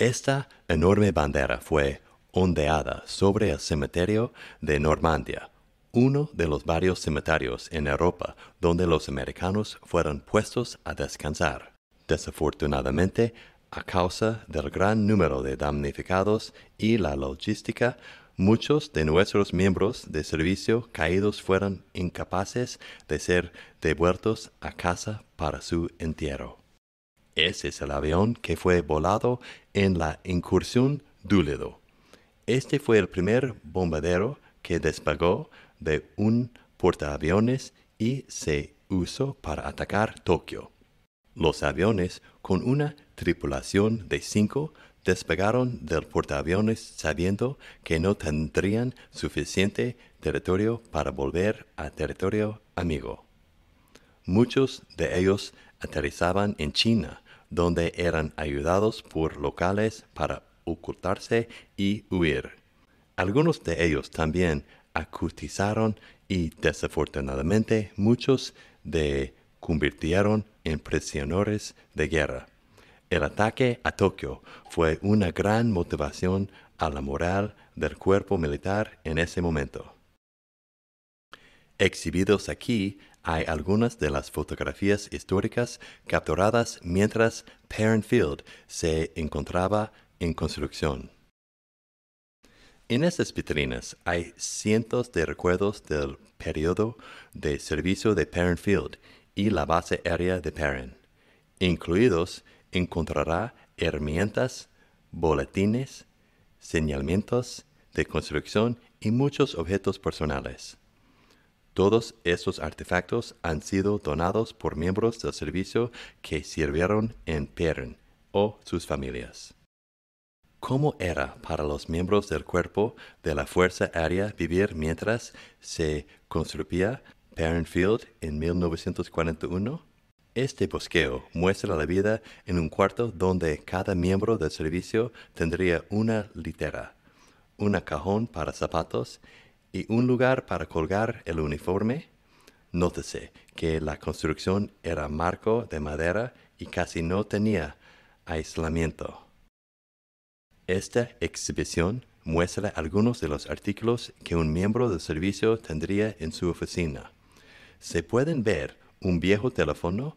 Esta enorme bandera fue ondeada sobre el cementerio de Normandía, uno de los varios cementerios en Europa donde los americanos fueron puestos a descansar. Desafortunadamente, a causa del gran número de damnificados y la logística, muchos de nuestros miembros de servicio caídos fueron incapaces de ser devueltos a casa para su entierro. Ese es el avión que fue volado en la incursión Dúledo. Este fue el primer bombardero que despegó de un portaaviones y se usó para atacar Tokio. Los aviones, con una tripulación de cinco, despegaron del portaaviones sabiendo que no tendrían suficiente territorio para volver a territorio amigo. Muchos de ellos aterrizaban en China, donde eran ayudados por locales para ocultarse y huir. Algunos de ellos también acutizaron y desafortunadamente muchos de convirtieron en prisioneros de guerra. El ataque a Tokio fue una gran motivación a la moral del cuerpo militar en ese momento. Exhibidos aquí hay algunas de las fotografías históricas capturadas mientras Field se encontraba en construcción. En estas vitrinas hay cientos de recuerdos del periodo de servicio de Field y la base aérea de Perrin. Incluidos encontrará herramientas, boletines, señalamientos de construcción y muchos objetos personales. Todos estos artefactos han sido donados por miembros del servicio que sirvieron en Perrin o sus familias. ¿Cómo era para los miembros del cuerpo de la Fuerza Aérea vivir mientras se construía Perrin Field en 1941? Este bosqueo muestra la vida en un cuarto donde cada miembro del servicio tendría una litera, una cajón para zapatos y un lugar para colgar el uniforme. Nótese que la construcción era marco de madera y casi no tenía aislamiento. Esta exhibición muestra algunos de los artículos que un miembro del servicio tendría en su oficina. Se pueden ver un viejo teléfono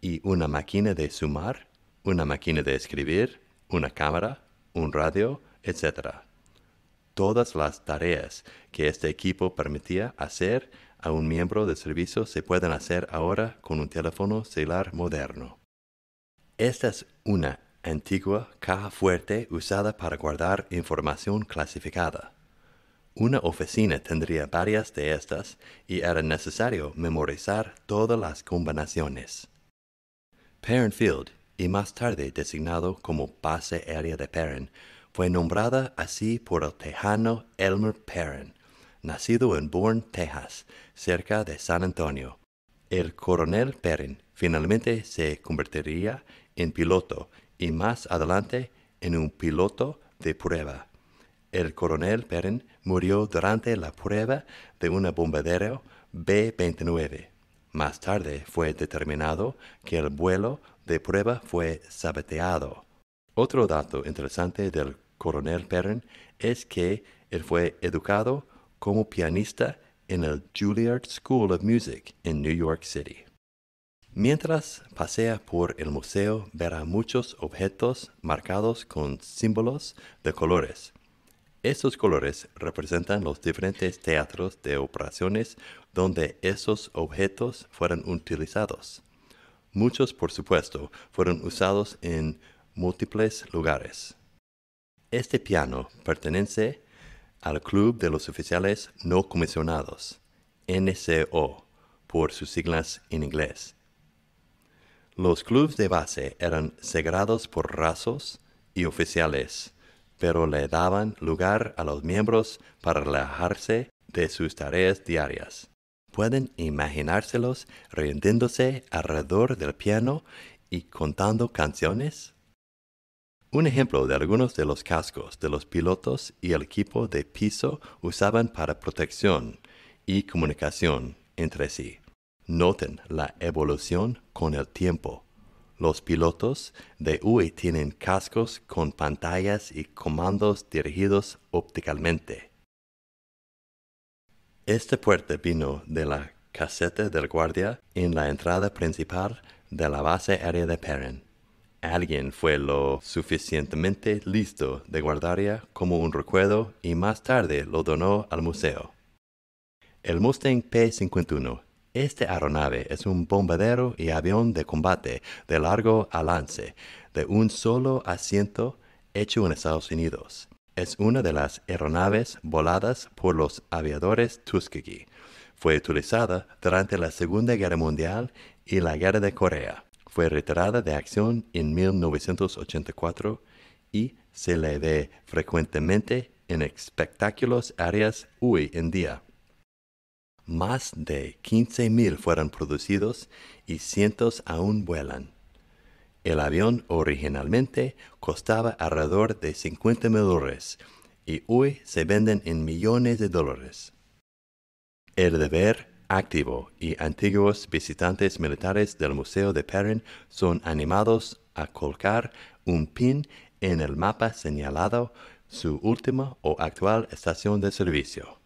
y una máquina de sumar, una máquina de escribir, una cámara, un radio, etc todas las tareas que este equipo permitía hacer a un miembro de servicio se pueden hacer ahora con un teléfono celular moderno. Esta es una antigua caja fuerte usada para guardar información clasificada. Una oficina tendría varias de estas y era necesario memorizar todas las combinaciones. Parent Field, y más tarde designado como Base Aérea de Perrin, fue nombrada así por el tejano Elmer Perrin, nacido en Bourne, Texas, cerca de San Antonio. El coronel Perrin finalmente se convertiría en piloto y más adelante en un piloto de prueba. El coronel Perrin murió durante la prueba de una bombardero B-29. Más tarde fue determinado que el vuelo de prueba fue saboteado. Otro dato interesante del coronel Perrin es que él fue educado como pianista en el Juilliard School of Music en New York City. Mientras pasea por el museo verá muchos objetos marcados con símbolos de colores. Estos colores representan los diferentes teatros de operaciones donde esos objetos fueron utilizados. Muchos, por supuesto, fueron usados en múltiples lugares. Este piano pertenece al Club de los Oficiales No Comisionados, NCO, por sus siglas en inglés. Los clubes de base eran segregados por razos y oficiales, pero le daban lugar a los miembros para relajarse de sus tareas diarias. Pueden imaginárselos rindiéndose alrededor del piano y contando canciones. Un ejemplo de algunos de los cascos de los pilotos y el equipo de piso usaban para protección y comunicación entre sí. Noten la evolución con el tiempo. Los pilotos de UE tienen cascos con pantallas y comandos dirigidos ópticamente. Este puerto vino de la caseta del guardia en la entrada principal de la base aérea de Perrin. Alguien fue lo suficientemente listo de guardarla como un recuerdo y más tarde lo donó al museo. El Mustang P-51. Este aeronave es un bombardero y avión de combate de largo alcance, de un solo asiento, hecho en Estados Unidos. Es una de las aeronaves voladas por los aviadores Tuskegee. Fue utilizada durante la Segunda Guerra Mundial y la Guerra de Corea fue retirada de acción en 1984 y se le ve frecuentemente en espectáculos áreas hoy e en día. Más de 15.000 fueron producidos y cientos aún vuelan. El avión originalmente costaba alrededor de 50 mil dólares y hoy e se venden en millones de dólares. El deber activo y antiguos visitantes militares del Museo de Perrin son animados a colocar un pin en el mapa señalado su última o actual estación de servicio.